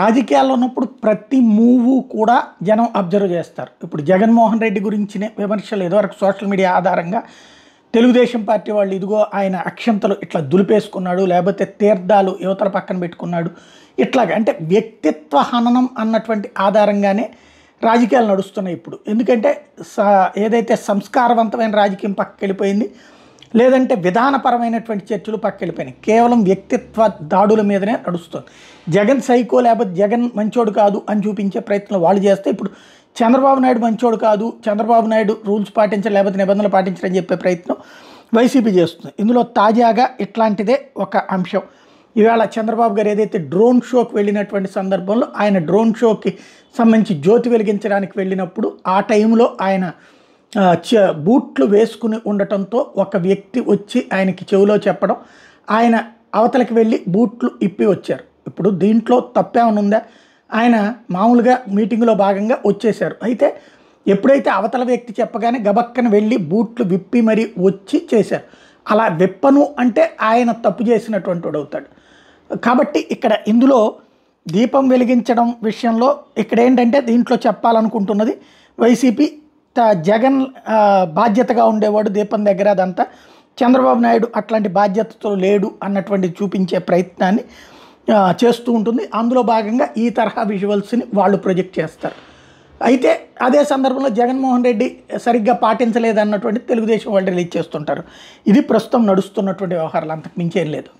రాజకీయాల్లో ఉన్నప్పుడు ప్రతి మూవు కూడా జనం అబ్జర్వ్ చేస్తారు ఇప్పుడు జగన్మోహన్ రెడ్డి గురించిన విమర్శలు ఇదివరకు సోషల్ మీడియా ఆధారంగా తెలుగుదేశం పార్టీ వాళ్ళు ఇదిగో ఆయన అక్షంతలు ఇట్లా దులిపేసుకున్నాడు లేకపోతే తీర్థాలు యువతల పక్కన పెట్టుకున్నాడు ఇట్లాగ అంటే వ్యక్తిత్వ హననం అన్నటువంటి ఆధారంగానే రాజకీయాలు నడుస్తున్నాయి ఇప్పుడు ఎందుకంటే ఏదైతే సంస్కారవంతమైన రాజకీయం పక్కకి వెళ్ళిపోయింది లేదంటే విధానపరమైనటువంటి చర్చలు వెళ్ళిపోయినాయి కేవలం వ్యక్తిత్వ దాడుల మీదనే నడుస్తుంది జగన్ సైకో లేకపోతే జగన్ మంచోడు కాదు అని చూపించే ప్రయత్నం వాళ్ళు చేస్తే ఇప్పుడు చంద్రబాబు నాయుడు మంచోడు కాదు చంద్రబాబు నాయుడు రూల్స్ పాటించడం లేకపోతే నిబంధనలు అని చెప్పే ప్రయత్నం వైసీపీ చేస్తుంది ఇందులో తాజాగా ఇట్లాంటిదే ఒక అంశం ఈవేళ చంద్రబాబు గారు ఏదైతే డ్రోన్ షోకి వెళ్ళినటువంటి సందర్భంలో ఆయన డ్రోన్ షోకి సంబంధించి జ్యోతి వెలిగించడానికి వెళ్ళినప్పుడు ఆ టైంలో ఆయన బూట్లు వేసుకుని ఉండటంతో ఒక వ్యక్తి వచ్చి ఆయనకి చెవిలో చెప్పడం ఆయన అవతలకి వెళ్ళి బూట్లు ఇప్పి వచ్చారు ఇప్పుడు దీంట్లో తప్పేమనుందా ఆయన మామూలుగా మీటింగ్లో భాగంగా వచ్చేశారు అయితే ఎప్పుడైతే అవతల వ్యక్తి చెప్పగానే గబక్కన వెళ్ళి బూట్లు విప్పి మరీ వచ్చి చేశారు అలా విప్పను అంటే ఆయన తప్పు చేసినటువంటి వాడు అవుతాడు కాబట్టి ఇక్కడ ఇందులో దీపం వెలిగించడం విషయంలో ఇక్కడ ఏంటంటే దీంట్లో చెప్పాలనుకుంటున్నది వైసీపీ జగన్ బాధ్యతగా ఉండేవాడు దీపం దగ్గర అదంతా చంద్రబాబు నాయుడు అట్లాంటి బాధ్యతతో లేడు అన్నటువంటి చూపించే ప్రయత్నాన్ని చేస్తూ ఉంటుంది అందులో భాగంగా ఈ తరహా విజువల్స్ని వాళ్ళు ప్రొజెక్ట్ చేస్తారు అయితే అదే సందర్భంలో జగన్మోహన్ రెడ్డి సరిగ్గా పాటించలేదన్నటువంటి తెలుగుదేశం వాళ్ళు రిలీజ్ చేస్తుంటారు ఇది ప్రస్తుతం నడుస్తున్నటువంటి వ్యవహారాలు అంతకు ఏం లేదు